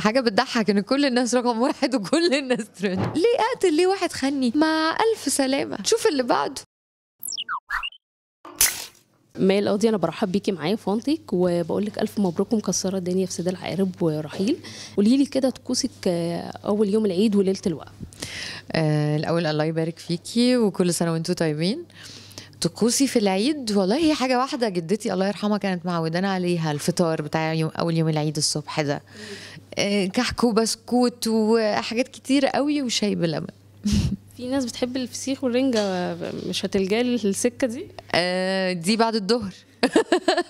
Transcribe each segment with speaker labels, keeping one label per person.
Speaker 1: حاجه بتضحك ان كل الناس رقم واحد وكل الناس ترند ليه اقتل ليه واحد خني مع الف سلامه شوف اللي بعده
Speaker 2: مال قاضي انا برحب بيكي معايا في وانتك وبقول لك الف مبروك ومكسره الدنيا في سيد العقارب ورحيل قولي لي كده طقوسك آه، اول يوم العيد وليله الوقف
Speaker 1: آه الاول الله يبارك فيكي وكل سنه وانتم طيبين طقوسي في العيد والله هي حاجه واحده جدتي الله يرحمها كانت معودانا عليها الفطار بتاع يوم اول يوم العيد الصبح ده آه، كحك وبسكوت وحاجات كتير قوي وشاي بلبن
Speaker 2: في ناس بتحب الفسيخ والرنجة مش هتلجالي السكة دي؟ آه دي بعد الظهر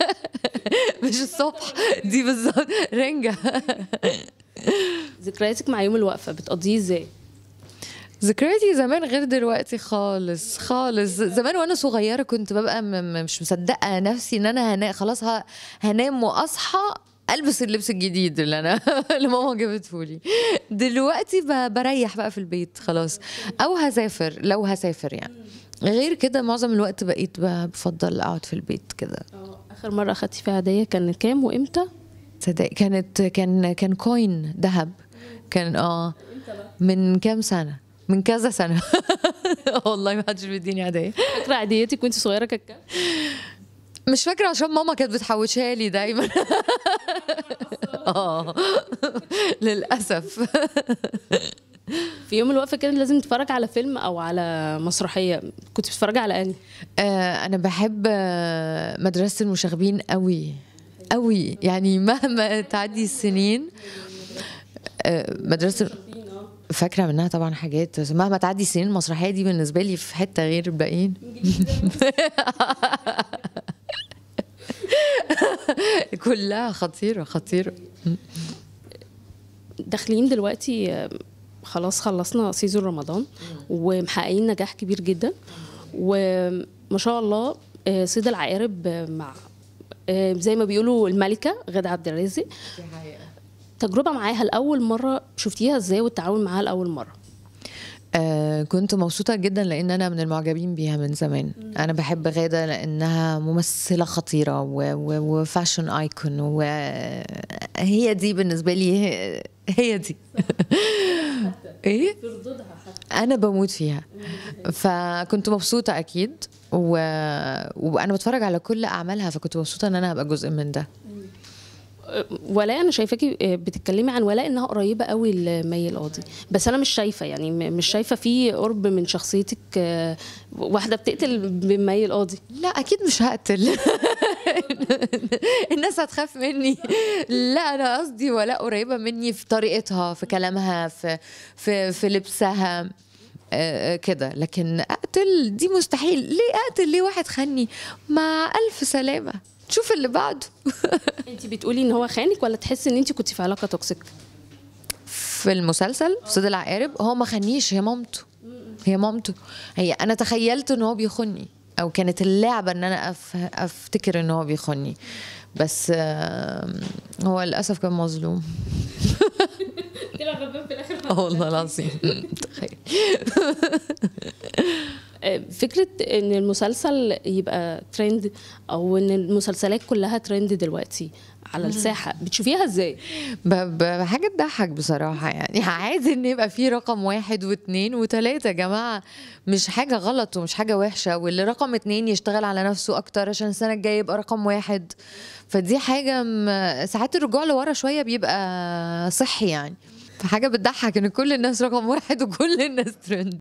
Speaker 2: مش الصبح دي بالظبط رنجة ذكرياتك مع يوم الوقفة بتقضيه ازاي؟ ذكرياتي زمان غير
Speaker 1: دلوقتي خالص خالص زمان وانا صغيره كنت ببقى مش مصدقه نفسي ان انا هنا خلاص هنام واصحى البس اللبس الجديد اللي انا اللي ماما جابته لي دلوقتي بريح بقى في البيت خلاص او هسافر لو هسافر يعني غير كده معظم الوقت بقيت بفضل اقعد في البيت كده اخر مره اخدتي فيها هديه كان كام وامتى صدق كانت كان كان كوين ذهب كان اه من كام سنه من كذا سنه والله ما حدش بيديني هدايا فاكره عيديتك كنت صغيره كانت كام؟ مش فاكره
Speaker 2: عشان ماما كانت بتحوشها لي دايما
Speaker 1: اه للاسف
Speaker 2: في يوم الوقفه كده لازم تتفرج على فيلم او على مسرحيه كنت بتتفرجي على اني آه، انا بحب آه، مدرسه
Speaker 1: المشاغبين قوي قوي يعني مهما تعدي السنين آه، مدرسه فاكره منها طبعا حاجات مهما تعدي سنين المسرحيه دي بالنسبه لي في حته غير الباقيين
Speaker 2: كلها خطيره خطيره داخلين دلوقتي خلاص خلصنا سيزون رمضان ومحققين نجاح كبير جدا وما شاء الله آه، صيد العقارب آه، مع آه، زي ما بيقولوا الملكه غاده عبد الرازق تجربه معاها لاول مره شفتيها ازاي والتعامل معاها لاول مره
Speaker 1: آه كنت مبسوطة جدا لأن أنا من المعجبين بيها من زمان أنا بحب غادة لأنها ممثلة خطيرة وفاشن آيكون وهي دي بالنسبة لي هي, هي دي إيه؟ أنا بموت فيها فكنت مبسوطة أكيد و... وأنا بتفرج على كل أعمالها
Speaker 2: فكنت مبسوطة إن أنا هبقى جزء من ده ولاء انا شايفاكي آه، بتتكلمي عن ولاء انها قريبه قوي لمي القاضي بس انا مش شايفه يعني مش شايفه في قرب من شخصيتك آه، واحده بتقتل بمي القاضي لا اكيد مش هقتل
Speaker 1: الناس هتخاف مني لا انا قصدي ولاء قريبه مني في طريقتها في كلامها في في, في لبسها آه، كده لكن
Speaker 2: اقتل دي مستحيل ليه اقتل ليه واحد خني مع الف سلامه شوف اللي بعده انت بتقولي ان هو خانك ولا تحسي ان انت كنت في علاقه توكسيك في المسلسل في صيد العقارب هو ما خانيش هي مامته هي مامته
Speaker 1: هي انا تخيلت ان هو بيخوني او كانت اللعبه ان انا أف... افتكر ان هو بيخوني بس هو للاسف كان مظلوم
Speaker 2: طلع غلبان في الاخر والله العظيم تخيل فكره ان المسلسل يبقى ترند او ان المسلسلات كلها ترند دلوقتي على الساحه بتشوفيها ازاي بحاجه
Speaker 1: تضحك بصراحه يعني عادي ان يبقى في رقم واحد واثنين وثلاثه يا جماعه مش حاجه غلط ومش حاجه وحشه واللي رقم اثنين يشتغل على نفسه اكتر عشان السنه الجايه يبقى رقم واحد فدي حاجه م... ساعات الرجوع لورا شويه بيبقى صحي يعني فحاجه بتضحك ان كل الناس رقم واحد وكل الناس ترند